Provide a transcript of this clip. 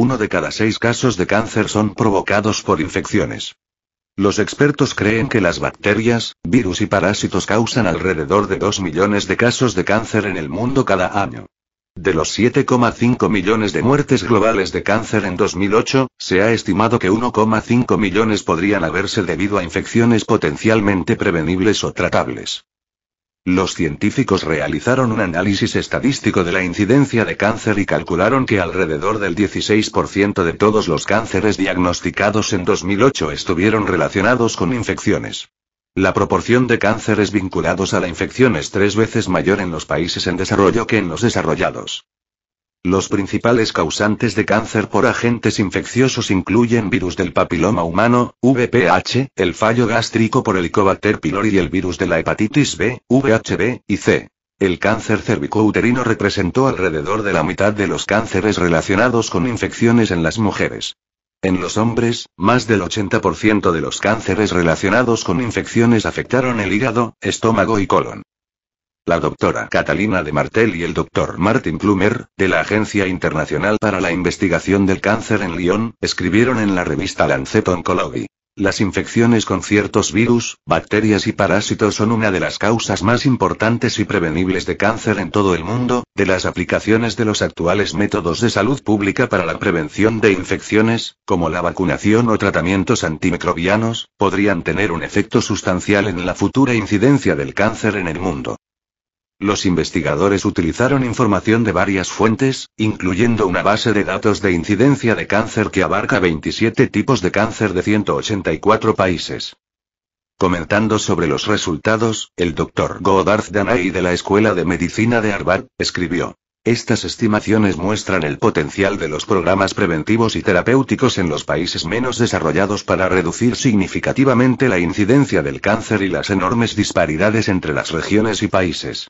Uno de cada seis casos de cáncer son provocados por infecciones. Los expertos creen que las bacterias, virus y parásitos causan alrededor de 2 millones de casos de cáncer en el mundo cada año. De los 7,5 millones de muertes globales de cáncer en 2008, se ha estimado que 1,5 millones podrían haberse debido a infecciones potencialmente prevenibles o tratables. Los científicos realizaron un análisis estadístico de la incidencia de cáncer y calcularon que alrededor del 16% de todos los cánceres diagnosticados en 2008 estuvieron relacionados con infecciones. La proporción de cánceres vinculados a la infección es tres veces mayor en los países en desarrollo que en los desarrollados. Los principales causantes de cáncer por agentes infecciosos incluyen virus del papiloma humano, VPH, el fallo gástrico por Helicobacter pylori y el virus de la hepatitis B, VHB y C. El cáncer cervicouterino representó alrededor de la mitad de los cánceres relacionados con infecciones en las mujeres. En los hombres, más del 80% de los cánceres relacionados con infecciones afectaron el hígado, estómago y colon la doctora Catalina de Martel y el doctor Martin Plumer, de la Agencia Internacional para la Investigación del Cáncer en Lyon, escribieron en la revista Lancet Oncology. Las infecciones con ciertos virus, bacterias y parásitos son una de las causas más importantes y prevenibles de cáncer en todo el mundo, de las aplicaciones de los actuales métodos de salud pública para la prevención de infecciones, como la vacunación o tratamientos antimicrobianos, podrían tener un efecto sustancial en la futura incidencia del cáncer en el mundo. Los investigadores utilizaron información de varias fuentes, incluyendo una base de datos de incidencia de cáncer que abarca 27 tipos de cáncer de 184 países. Comentando sobre los resultados, el doctor Godard Danay de la Escuela de Medicina de Harvard, escribió. Estas estimaciones muestran el potencial de los programas preventivos y terapéuticos en los países menos desarrollados para reducir significativamente la incidencia del cáncer y las enormes disparidades entre las regiones y países.